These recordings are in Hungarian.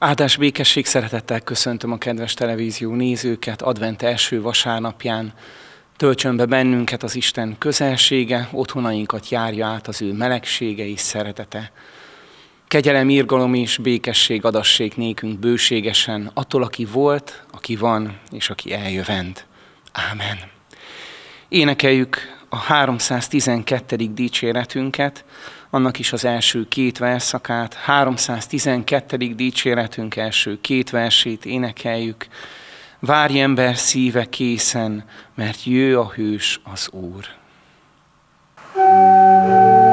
Áldás békesség, szeretettel köszöntöm a kedves televízió nézőket advent első vasárnapján. Töltsön be bennünket az Isten közelsége, otthonainkat járja át az ő melegsége és szeretete. Kegyelem, írgalom és békesség adassék nékünk bőségesen, attól, aki volt, aki van és aki eljövend. Ámen. Énekeljük a 312. dicséretünket annak is az első két verszakát, 312. dicséretünk első két versét énekeljük. Várj ember szíve készen, mert jő a hős az Úr. thank you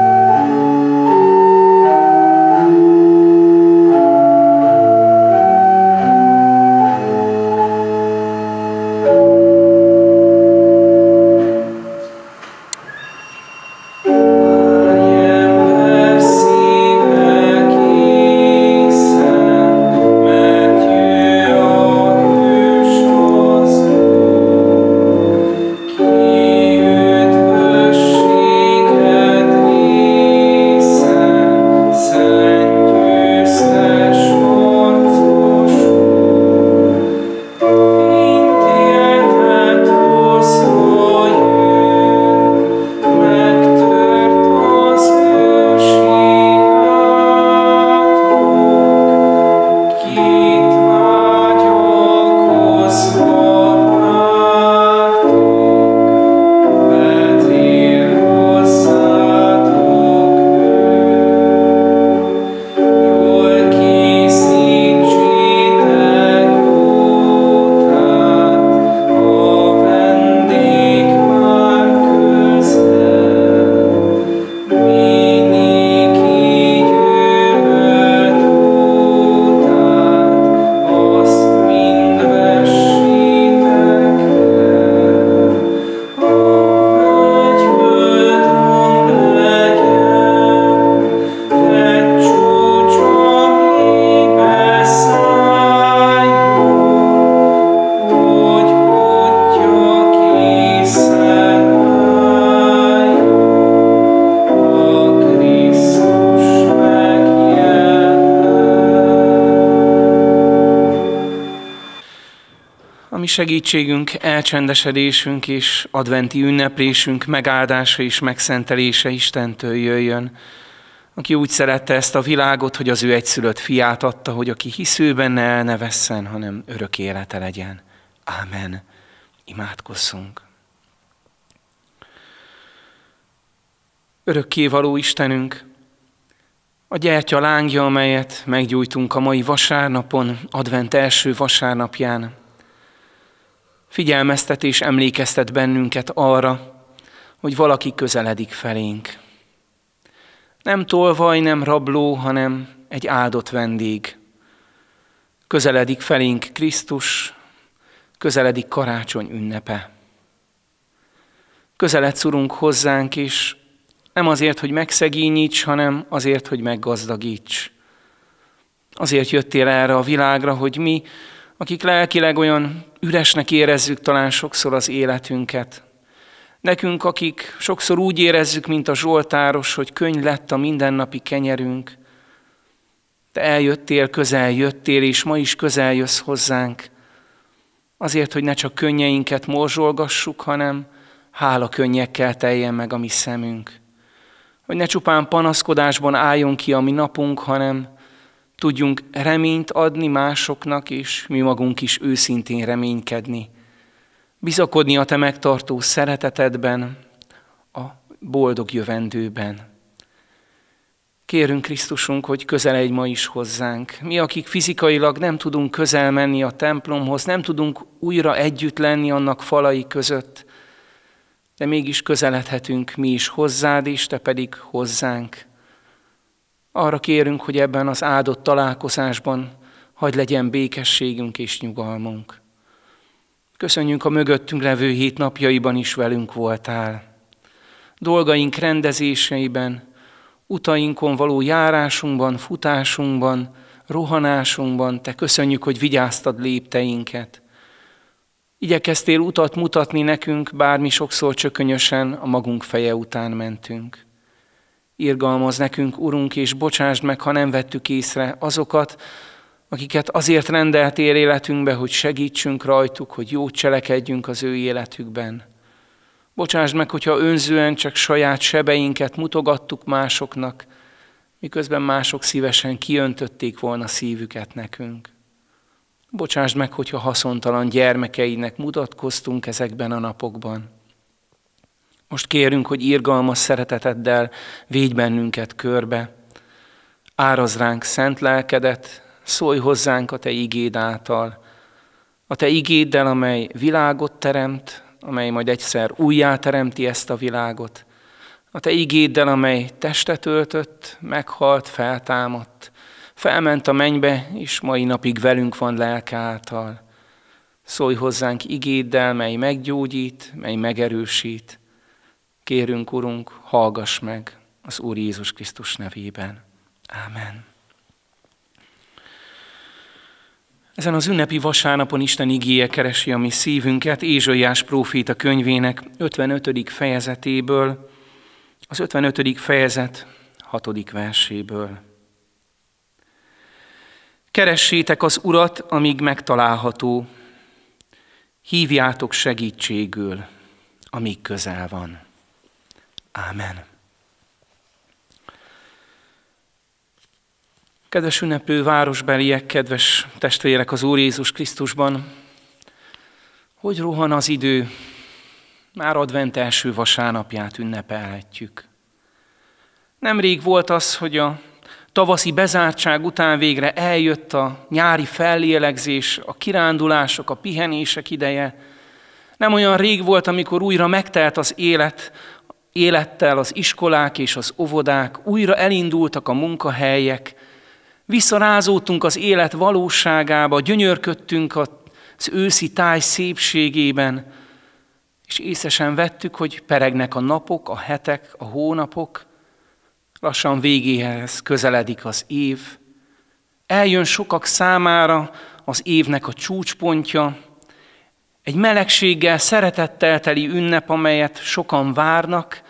segítségünk, elcsendesedésünk és adventi ünneplésünk megáldása és megszentelése Istentől jöjjön, aki úgy szerette ezt a világot, hogy az ő egyszülött fiát adta, hogy aki hisző benne el ne vesszen, hanem örök élete legyen. Ámen. Imádkozzunk. Örökké való Istenünk, a gyertya lángja, amelyet meggyújtunk a mai vasárnapon, advent első vasárnapján, és emlékeztet bennünket arra, hogy valaki közeledik felénk. Nem tolvaj, nem rabló, hanem egy áldott vendég. Közeledik felénk Krisztus, közeledik karácsony ünnepe. Közeled szurunk hozzánk is, nem azért, hogy megszegényíts, hanem azért, hogy meggazdagíts. Azért jöttél erre a világra, hogy mi, akik lelkileg olyan üresnek érezzük talán sokszor az életünket. Nekünk, akik sokszor úgy érezzük, mint a Zsoltáros, hogy könny lett a mindennapi kenyerünk, te eljöttél, közel jöttél, és ma is közel jössz hozzánk. Azért, hogy ne csak könnyeinket morzsolgassuk, hanem hála könnyekkel teljen meg a mi szemünk. Hogy ne csupán panaszkodásban álljon ki a mi napunk, hanem Tudjunk reményt adni másoknak, és mi magunk is őszintén reménykedni. Bizakodni a Te megtartó szeretetedben, a boldog jövendőben. Kérünk Krisztusunk, hogy egy ma is hozzánk. Mi, akik fizikailag nem tudunk közel menni a templomhoz, nem tudunk újra együtt lenni annak falai között, de mégis közeledhetünk mi is hozzád, és te pedig hozzánk. Arra kérünk, hogy ebben az áldott találkozásban hagy legyen békességünk és nyugalmunk. Köszönjünk a mögöttünk levő hét napjaiban is velünk voltál. Dolgaink rendezéseiben, utainkon való járásunkban, futásunkban, rohanásunkban Te köszönjük, hogy vigyáztad lépteinket. Igyekeztél utat mutatni nekünk, bármi sokszor csökönyösen a magunk feje után mentünk. Irgalmaz nekünk, Urunk, és bocsásd meg, ha nem vettük észre azokat, akiket azért rendeltél életünkbe, hogy segítsünk rajtuk, hogy jót cselekedjünk az ő életükben. Bocsásd meg, hogyha önzően csak saját sebeinket mutogattuk másoknak, miközben mások szívesen kiöntötték volna szívüket nekünk. Bocsásd meg, hogyha haszontalan gyermekeinek mutatkoztunk ezekben a napokban. Most kérünk, hogy irgalmas szereteteddel védj bennünket körbe, áraz ránk szent lelkedet, szólj hozzánk a Te igéd által, a Te igéddel, amely világot teremt, amely majd egyszer újjá teremti ezt a világot, a Te igéddel, amely testet öltött, meghalt, feltámadt, felment a mennybe, és mai napig velünk van lelke által. Szólj hozzánk igéddel, mely meggyógyít, mely megerősít, Kérünk, Urunk, hallgass meg az Úr Jézus Krisztus nevében. Ámen. Ezen az ünnepi vasárnapon Isten igéje keresi a mi szívünket Ézsaiás a könyvének 55. fejezetéből, az 55. fejezet 6. verséből. Keressétek az Urat, amíg megtalálható, hívjátok segítségül, amíg közel van. Ámen. Kedves ünnepő városbeliek, kedves testvérek az Úr Jézus Krisztusban, hogy rohan az idő, már advent első vasárnapját ünnepelhetjük. Nemrég volt az, hogy a tavaszi bezártság után végre eljött a nyári fellélegzés, a kirándulások, a pihenések ideje. Nem olyan rég volt, amikor újra megtelt az élet, élettel az iskolák és az óvodák, újra elindultak a munkahelyek, visszarázódtunk az élet valóságába, gyönyörködtünk az őszi táj szépségében, és észesen vettük, hogy peregnek a napok, a hetek, a hónapok, lassan végéhez közeledik az év. Eljön sokak számára az évnek a csúcspontja, egy melegséggel, szeretettel teli ünnep, amelyet sokan várnak,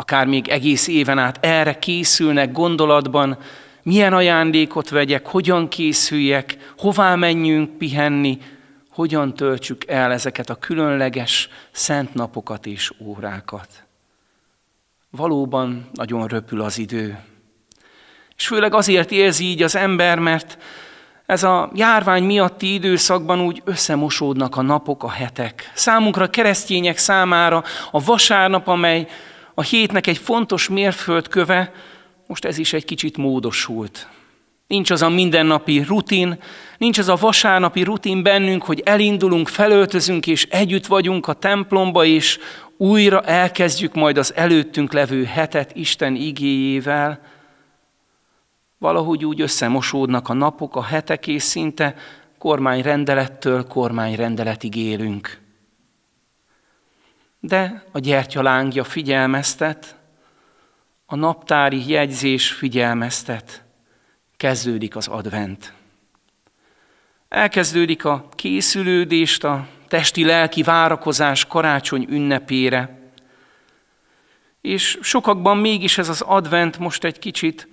akár még egész éven át erre készülnek gondolatban, milyen ajándékot vegyek, hogyan készüljek, hová menjünk pihenni, hogyan töltsük el ezeket a különleges szent napokat és órákat. Valóban nagyon röpül az idő. És főleg azért érzi így az ember, mert ez a járvány miatti időszakban úgy összemosódnak a napok, a hetek. Számunkra, keresztények számára a vasárnap, amely a hétnek egy fontos mérföldköve, most ez is egy kicsit módosult. Nincs az a mindennapi rutin, nincs az a vasárnapi rutin bennünk, hogy elindulunk, felöltözünk, és együtt vagyunk a templomba, és újra elkezdjük majd az előttünk levő hetet Isten igéjével. Valahogy úgy összemosódnak a napok, a hetek, és szinte kormányrendelettől kormányrendeletig élünk. De a gyertyalángja figyelmeztet, a naptári jegyzés figyelmeztet, kezdődik az advent. Elkezdődik a készülődést a testi-lelki várakozás karácsony ünnepére, és sokakban mégis ez az advent most egy kicsit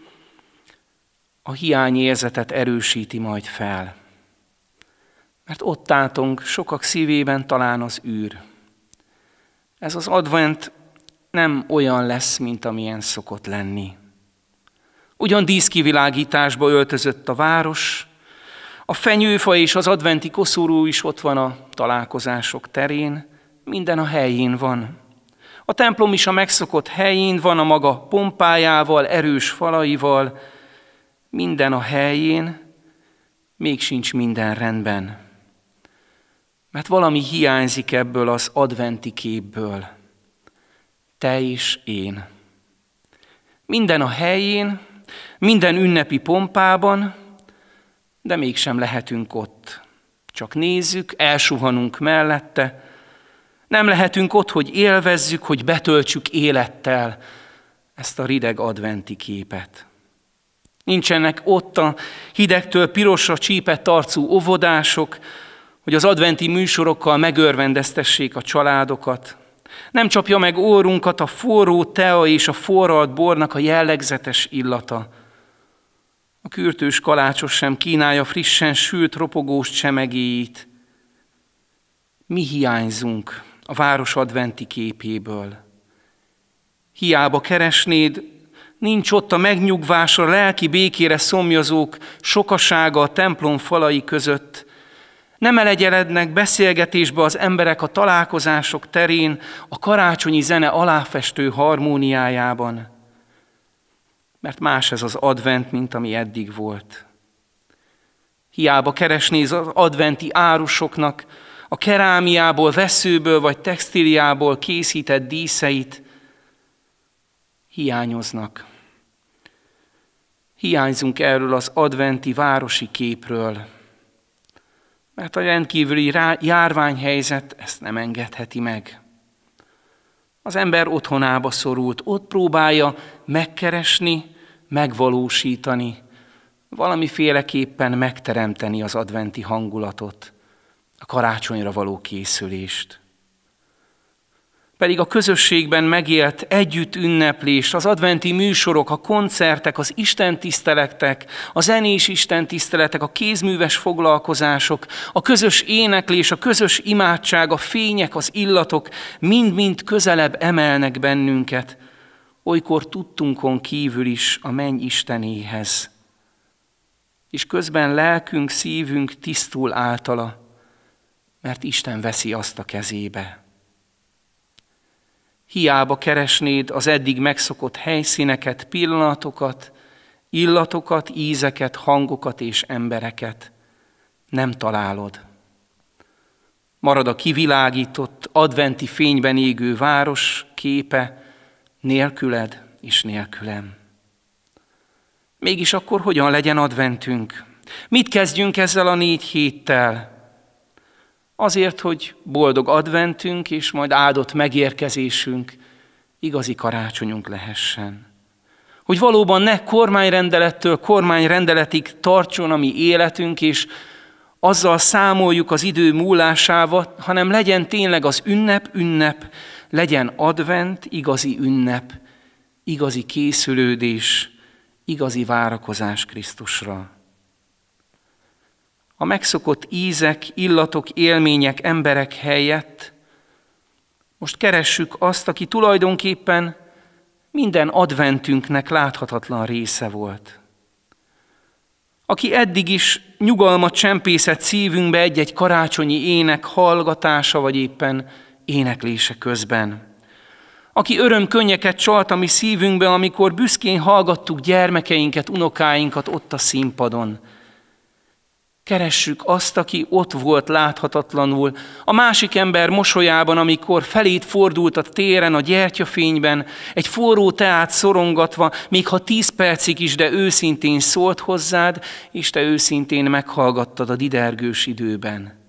a hiányérzetet erősíti majd fel. Mert ott álltunk sokak szívében talán az űr ez az advent nem olyan lesz, mint amilyen szokott lenni. Ugyan díszkivilágításba öltözött a város, a fenyőfa és az adventi koszorú is ott van a találkozások terén, minden a helyén van. A templom is a megszokott helyén van, a maga pompájával, erős falaival, minden a helyén, még sincs minden rendben. Mert valami hiányzik ebből az adventi képből. Te is én. Minden a helyén, minden ünnepi pompában, de mégsem lehetünk ott. Csak nézzük, elsuhanunk mellette. Nem lehetünk ott, hogy élvezzük, hogy betöltsük élettel ezt a rideg adventi képet. Nincsenek ott a hidegtől pirosra csípett arcú óvodások, hogy az adventi műsorokkal megörvendeztessék a családokat. Nem csapja meg órunkat a forró tea és a forralt bornak a jellegzetes illata. A kürtős kalácsos sem kínálja frissen sült ropogós csemegéit. Mi hiányzunk a város adventi képéből. Hiába keresnéd, nincs ott a megnyugvásra, lelki békére szomjazók sokasága a templom falai között, nem elegyelednek beszélgetésbe az emberek a találkozások terén, a karácsonyi zene aláfestő harmóniájában, mert más ez az advent, mint ami eddig volt. Hiába keresnéz az adventi árusoknak a kerámiából, veszőből vagy textiliából készített díszeit, hiányoznak. Hiányzunk erről az adventi városi képről – mert a rendkívüli járványhelyzet ezt nem engedheti meg. Az ember otthonába szorult, ott próbálja megkeresni, megvalósítani, valamiféleképpen megteremteni az adventi hangulatot, a karácsonyra való készülést pedig a közösségben megélt együtt ünneplés, az adventi műsorok, a koncertek, az istentiszteletek, a zenés istentiszteletek, a kézműves foglalkozások, a közös éneklés, a közös imádság, a fények, az illatok mind-mind közelebb emelnek bennünket, olykor tudtunkon kívül is a menny istenéhez. És közben lelkünk, szívünk tisztul általa, mert Isten veszi azt a kezébe. Hiába keresnéd az eddig megszokott helyszíneket, pillanatokat, illatokat, ízeket, hangokat és embereket. Nem találod. Marad a kivilágított, adventi fényben égő város képe nélküled és nélkülem. Mégis akkor hogyan legyen adventünk? Mit kezdjünk ezzel a négy héttel? Azért, hogy boldog adventünk és majd áldott megérkezésünk, igazi karácsonyunk lehessen. Hogy valóban ne kormányrendelettől kormányrendeletig tartson a mi életünk, és azzal számoljuk az idő múlásával, hanem legyen tényleg az ünnep ünnep, legyen advent igazi ünnep, igazi készülődés, igazi várakozás Krisztusra a megszokott ízek, illatok, élmények, emberek helyett, most keressük azt, aki tulajdonképpen minden adventünknek láthatatlan része volt. Aki eddig is nyugalmat csempészett szívünkbe egy-egy karácsonyi ének hallgatása, vagy éppen éneklése közben. Aki könnyeket csalt a mi szívünkbe, amikor büszkén hallgattuk gyermekeinket, unokáinkat ott a színpadon – Keressük azt, aki ott volt láthatatlanul, a másik ember mosolyában, amikor felét fordult a téren, a gyertyafényben, egy forró teát szorongatva, még ha tíz percig is, de őszintén szólt hozzád, és te őszintén meghallgattad a didergős időben.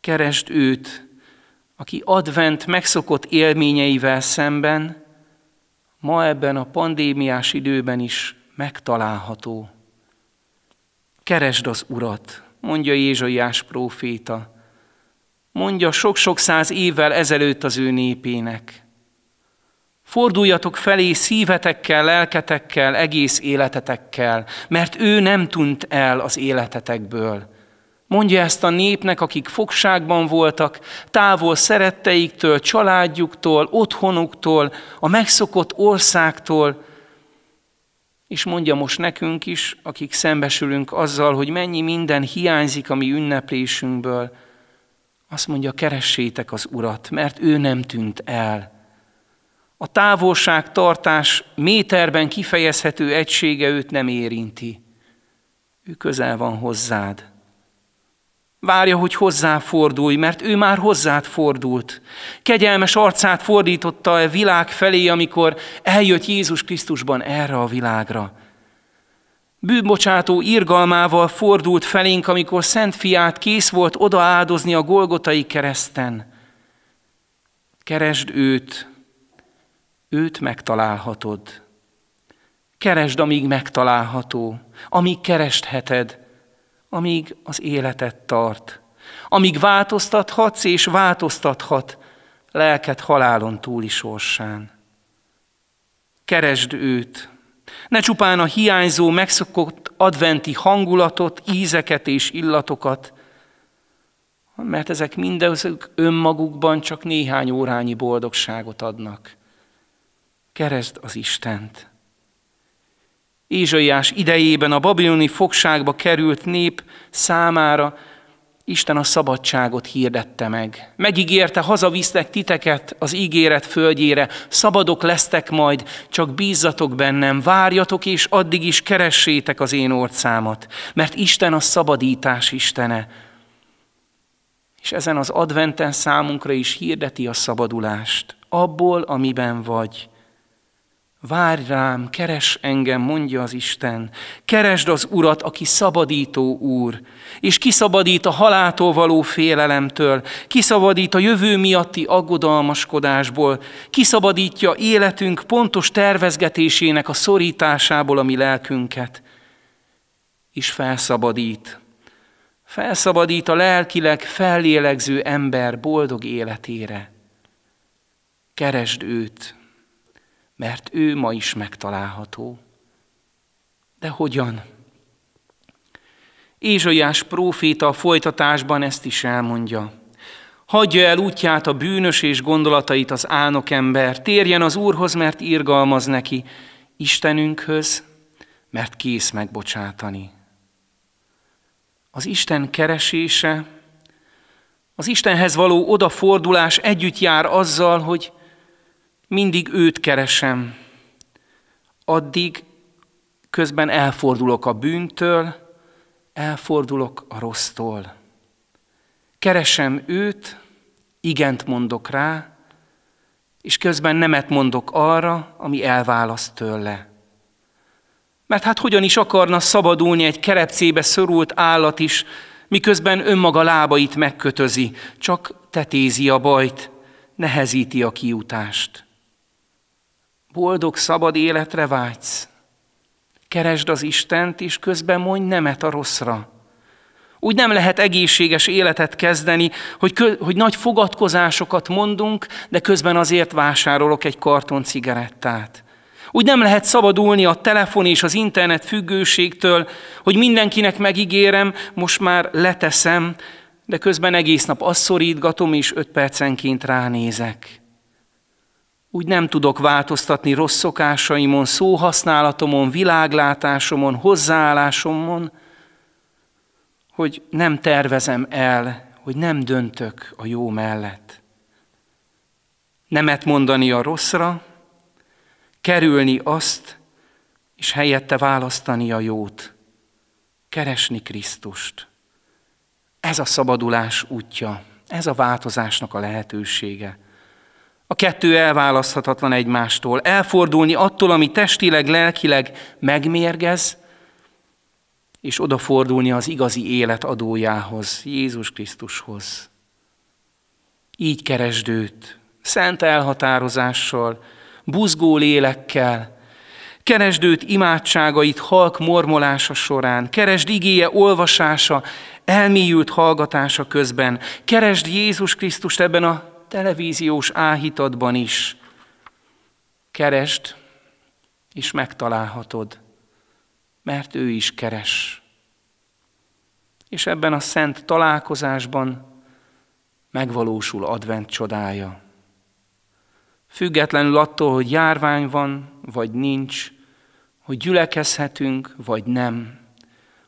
Keresd őt, aki advent megszokott élményeivel szemben, ma ebben a pandémiás időben is megtalálható keresd az Urat, mondja Jézsaiás próféta, mondja sok-sok száz évvel ezelőtt az ő népének. Forduljatok felé szívetekkel, lelketekkel, egész életetekkel, mert ő nem tűnt el az életetekből. Mondja ezt a népnek, akik fogságban voltak, távol szeretteiktől, családjuktól, otthonuktól, a megszokott országtól, és mondja most nekünk is, akik szembesülünk azzal, hogy mennyi minden hiányzik a mi ünneplésünkből. Azt mondja, keressétek az Urat, mert ő nem tűnt el. A távolság tartás méterben kifejezhető egysége őt nem érinti. Ő közel van hozzád. Várja, hogy hozzáfordulj, mert ő már hozzád fordult. Kegyelmes arcát fordította a e világ felé, amikor eljött Jézus Krisztusban erre a világra. Bűnbocsátó irgalmával fordult felénk, amikor szent fiát kész volt odaáldozni a Golgotai kereszten. Keresd őt, őt megtalálhatod. Keresd, amíg megtalálható, amíg kerestheted, amíg az életet tart, amíg változtathatsz és változtathat lelket halálon túli sorsán. Keresd őt, ne csupán a hiányzó, megszokott adventi hangulatot, ízeket és illatokat, mert ezek mindezek önmagukban csak néhány órányi boldogságot adnak. Keresd az Istent. Ézsaiás idejében a babiloni fogságba került nép számára Isten a szabadságot hirdette meg. Megígérte, hazavisznek titeket az ígéret földjére, szabadok lesztek majd, csak bízzatok bennem, várjatok és addig is keressétek az én orcámat, mert Isten a szabadítás Istene. És ezen az adventen számunkra is hirdeti a szabadulást, abból, amiben vagy. Várj rám, keres engem, mondja az Isten. Keresd az Urat, aki szabadító Úr, és kiszabadít a halától való félelemtől, kiszabadít a jövő miatti aggodalmaskodásból, kiszabadítja életünk pontos tervezgetésének a szorításából a mi lelkünket, és felszabadít. Felszabadít a lelkileg fellélegző ember boldog életére. Keresd őt! mert ő ma is megtalálható. De hogyan? Ézsaiás próféta a folytatásban ezt is elmondja. Hagyja el útját a bűnös és gondolatait az álnok ember, térjen az Úrhoz, mert irgalmaz neki, Istenünkhöz, mert kész megbocsátani. Az Isten keresése, az Istenhez való odafordulás együtt jár azzal, hogy mindig őt keresem, addig közben elfordulok a bűntől, elfordulok a rossztól. Keresem őt, igent mondok rá, és közben nemet mondok arra, ami elválaszt tőle. Mert hát hogyan is akarna szabadulni egy kerepcébe szorult állat is, miközben önmaga lábait megkötözi, csak tetézi a bajt, nehezíti a kiutást boldog, szabad életre vágysz. Keresd az Istent, és közben mondj nemet a rosszra. Úgy nem lehet egészséges életet kezdeni, hogy, kö, hogy nagy fogadkozásokat mondunk, de közben azért vásárolok egy karton cigarettát. Úgy nem lehet szabadulni a telefon és az internet függőségtől, hogy mindenkinek megígérem, most már leteszem, de közben egész nap azt szorítgatom, és öt percenként ránézek úgy nem tudok változtatni rossz szokásaimon, szóhasználatomon, világlátásomon, hozzáállásomon, hogy nem tervezem el, hogy nem döntök a jó mellett. Nemet mondani a rosszra, kerülni azt, és helyette választani a jót, keresni Krisztust. Ez a szabadulás útja, ez a változásnak a lehetősége. A kettő elválaszthatatlan egymástól. Elfordulni attól, ami testileg, lelkileg megmérgez, és odafordulni az igazi élet adójához, Jézus Krisztushoz. Így keresd őt, szent elhatározással, buzgó lélekkel, keresd őt imádságait halk mormolása során, keresd igéje olvasása, elmélyült hallgatása közben, keresd Jézus Krisztust ebben a televíziós áhítatban is kerest, és megtalálhatod, mert ő is keres. És ebben a szent találkozásban megvalósul advent csodája. Függetlenül attól, hogy járvány van, vagy nincs, hogy gyülekezhetünk, vagy nem,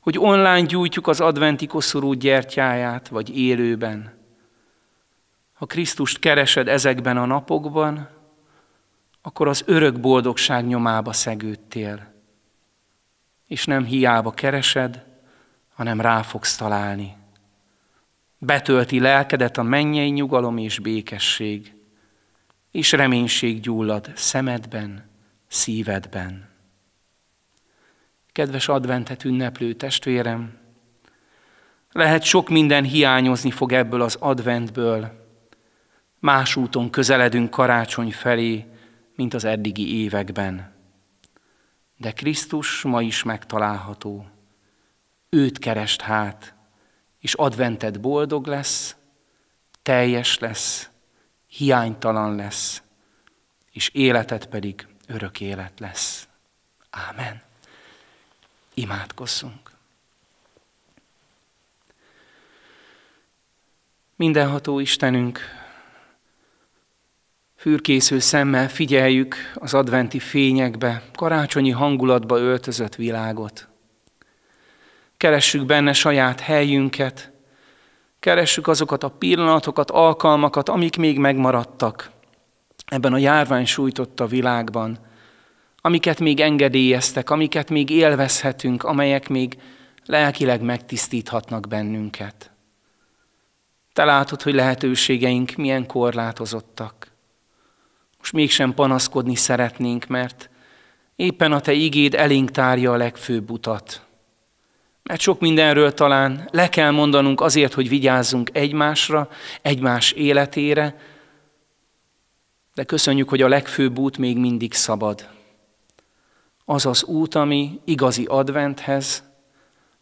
hogy online gyújtjuk az adventi koszorú gyertyáját, vagy élőben – ha Krisztust keresed ezekben a napokban, akkor az örök boldogság nyomába szegődtél. És nem hiába keresed, hanem rá fogsz találni. Betölti lelkedet a mennyei nyugalom és békesség, és reménység gyullad szemedben, szívedben. Kedves adventet ünneplő testvérem, lehet sok minden hiányozni fog ebből az adventből, Más úton közeledünk karácsony felé, mint az eddigi években. De Krisztus ma is megtalálható. Őt kerest hát, és advented boldog lesz, teljes lesz, hiánytalan lesz, és életed pedig örök élet lesz. Ámen. Imádkozzunk. Mindenható Istenünk, Fürkésző szemmel figyeljük az adventi fényekbe, karácsonyi hangulatba öltözött világot. Keressük benne saját helyünket, keressük azokat a pillanatokat, alkalmakat, amik még megmaradtak ebben a járvány sújtotta világban, amiket még engedélyeztek, amiket még élvezhetünk, amelyek még lelkileg megtisztíthatnak bennünket. Te látod, hogy lehetőségeink milyen korlátozottak mégsem panaszkodni szeretnénk, mert éppen a Te igéd elénk tárja a legfőbb utat. Mert sok mindenről talán le kell mondanunk azért, hogy vigyázzunk egymásra, egymás életére, de köszönjük, hogy a legfőbb út még mindig szabad. Az az út, ami igazi adventhez,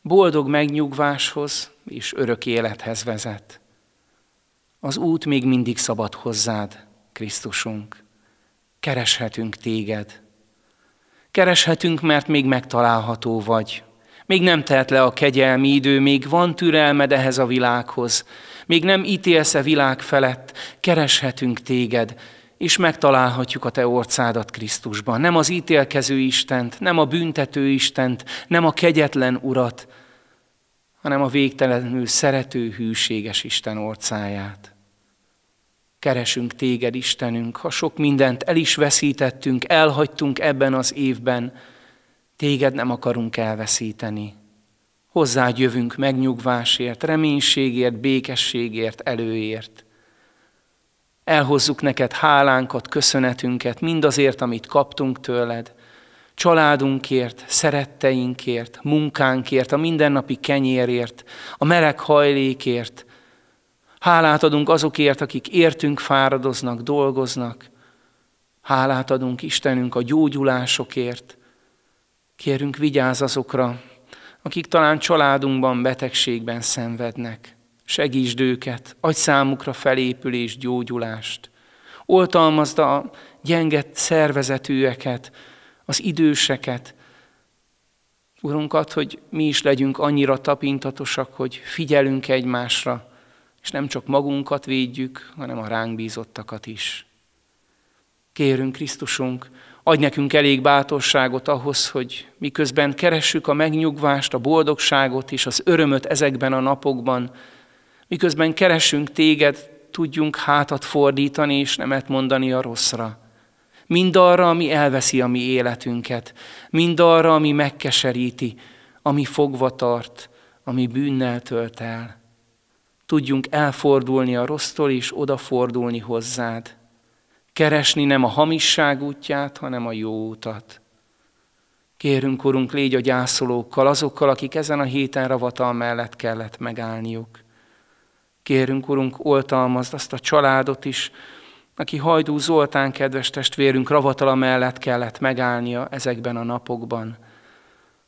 boldog megnyugváshoz és örök élethez vezet. Az út még mindig szabad hozzád, Krisztusunk kereshetünk téged. Kereshetünk, mert még megtalálható vagy. Még nem telt le a kegyelmi idő, még van türelmed ehhez a világhoz. Még nem ítélsz a e világ felett, kereshetünk téged, és megtalálhatjuk a te orcádat Krisztusban. Nem az ítélkező Istent, nem a büntető Istent, nem a kegyetlen Urat, hanem a végtelenül szerető, hűséges Isten orcáját. Keresünk téged, Istenünk, ha sok mindent el is veszítettünk, elhagytunk ebben az évben, téged nem akarunk elveszíteni. Hozzád jövünk megnyugvásért, reménységért, békességért, előért. Elhozzuk neked hálánkat, köszönetünket, mindazért, amit kaptunk tőled, családunkért, szeretteinkért, munkánkért, a mindennapi kenyérért, a meleg hajlékért, Hálát adunk azokért, akik értünk fáradoznak, dolgoznak. Hálát adunk Istenünk a gyógyulásokért. Kérünk, vigyázz azokra, akik talán családunkban betegségben szenvednek. Segítsd őket, adj számukra felépülés, gyógyulást. Oltalmazd a gyenge szervezetűeket, az időseket. Urunkat, hogy mi is legyünk annyira tapintatosak, hogy figyelünk egymásra, és nem csak magunkat védjük, hanem a ránk bízottakat is. Kérünk, Krisztusunk, adj nekünk elég bátorságot ahhoz, hogy miközben keressük a megnyugvást, a boldogságot és az örömöt ezekben a napokban, miközben keresünk téged, tudjunk hátat fordítani és nemet mondani a rosszra. Mind arra, ami elveszi a mi életünket, mind arra, ami megkeseríti, ami fogva tart, ami bűnnel tölt el tudjunk elfordulni a rossztól és odafordulni hozzád. Keresni nem a hamisság útját, hanem a jó útat. Kérünk, Urunk, légy a gyászolókkal, azokkal, akik ezen a héten ravatal mellett kellett megállniuk. Kérünk, Urunk, oltalmazd azt a családot is, aki Hajdú Zoltán kedves testvérünk ravatala mellett kellett megállnia ezekben a napokban.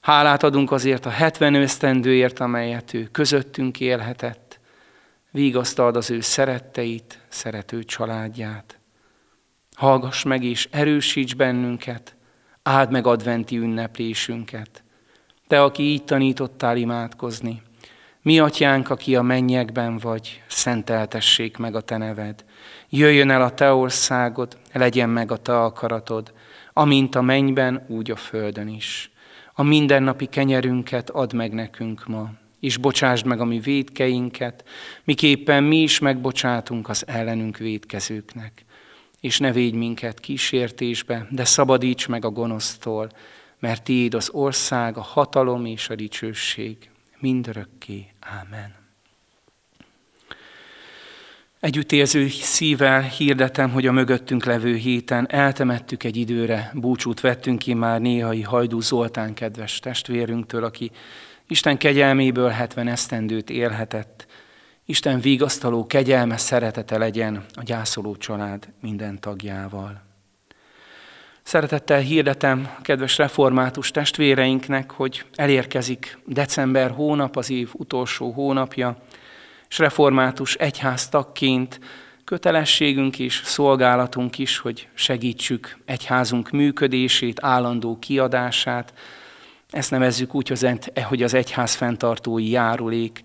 Hálát adunk azért a 70 ösztendőért, amelyet ő közöttünk élhetett vigasztald az ő szeretteit, szerető családját. Hallgass meg és erősíts bennünket, áld meg adventi ünneplésünket. Te, aki így tanítottál imádkozni, mi atyánk, aki a mennyekben vagy, szenteltessék meg a te neved. Jöjjön el a te országod, legyen meg a te akaratod, amint a mennyben, úgy a földön is. A mindennapi kenyerünket add meg nekünk ma, és bocsásd meg a mi védkeinket, miképpen mi is megbocsátunk az ellenünk védkezőknek. És ne védj minket kísértésbe, de szabadíts meg a gonosztól, mert tiéd az ország, a hatalom és a dicsőség. Mindörökké. Ámen. Együttérző szívvel hirdetem, hogy a mögöttünk levő héten eltemettük egy időre, búcsút vettünk ki már néhai Hajdú Zoltán kedves testvérünktől, aki Isten kegyelméből 70 esztendőt élhetett. Isten vigasztaló kegyelme szeretete legyen a gyászoló család minden tagjával. Szeretettel hirdetem a kedves református testvéreinknek, hogy elérkezik december hónap, az év utolsó hónapja, és református egyháztagként kötelességünk és szolgálatunk is, hogy segítsük egyházunk működését, állandó kiadását, ezt nevezzük úgy, eh, hogy az egyház fenntartói járulék.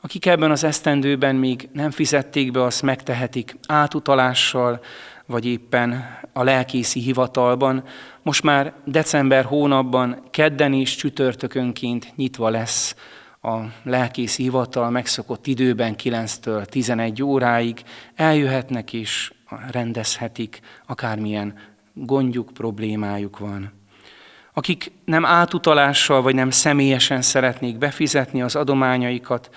Akik ebben az esztendőben még nem fizették be, azt megtehetik átutalással, vagy éppen a lelkészi hivatalban. Most már december hónapban kedden és csütörtökönként nyitva lesz a lelkészi hivatal megszokott időben 9-től 11 óráig. Eljöhetnek és rendezhetik, akármilyen gondjuk, problémájuk van akik nem átutalással vagy nem személyesen szeretnék befizetni az adományaikat,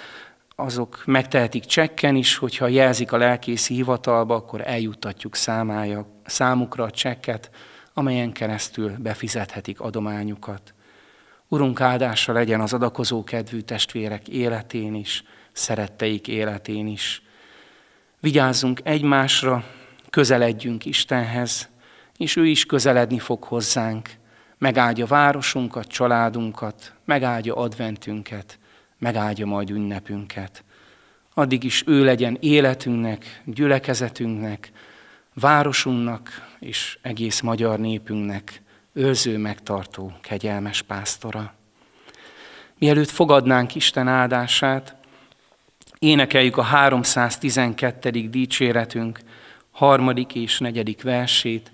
azok megtehetik csekken is, hogyha jelzik a lelkészi hivatalba, akkor eljuttatjuk számája, számukra a csekket, amelyen keresztül befizethetik adományukat. Urunk áldása legyen az adakozó kedvű testvérek életén is, szeretteik életén is. Vigyázzunk egymásra, közeledjünk Istenhez, és ő is közeledni fog hozzánk – megáldja városunkat, családunkat, megáldja adventünket, megáldja majd ünnepünket. Addig is ő legyen életünknek, gyülekezetünknek, városunknak és egész magyar népünknek őrző, megtartó, kegyelmes pásztora. Mielőtt fogadnánk Isten áldását, énekeljük a 312. dicséretünk harmadik és negyedik versét,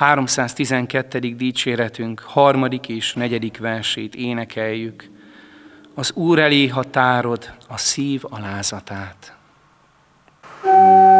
312. dicséretünk harmadik és negyedik versét énekeljük. Az Úr elé határod a szív alázatát. thank you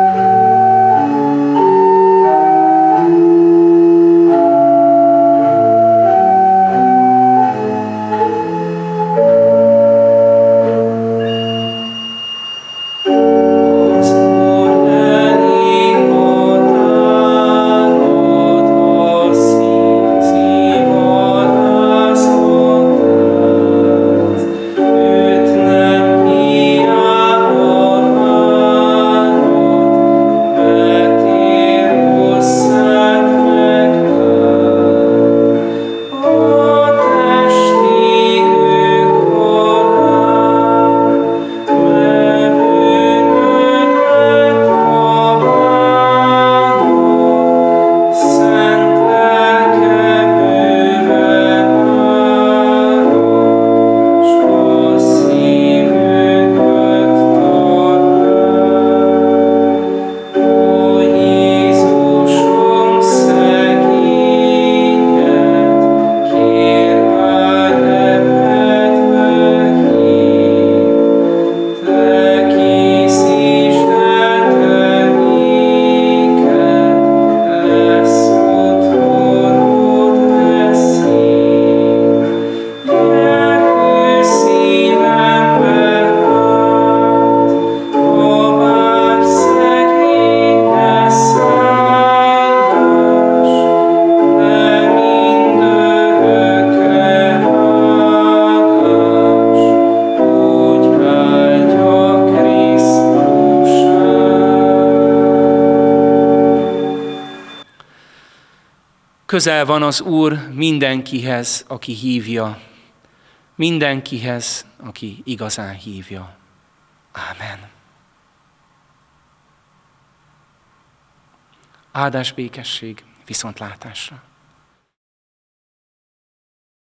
közel van az Úr mindenkihez, aki hívja, mindenkihez, aki igazán hívja. Ámen. Áldás békesség, viszontlátásra.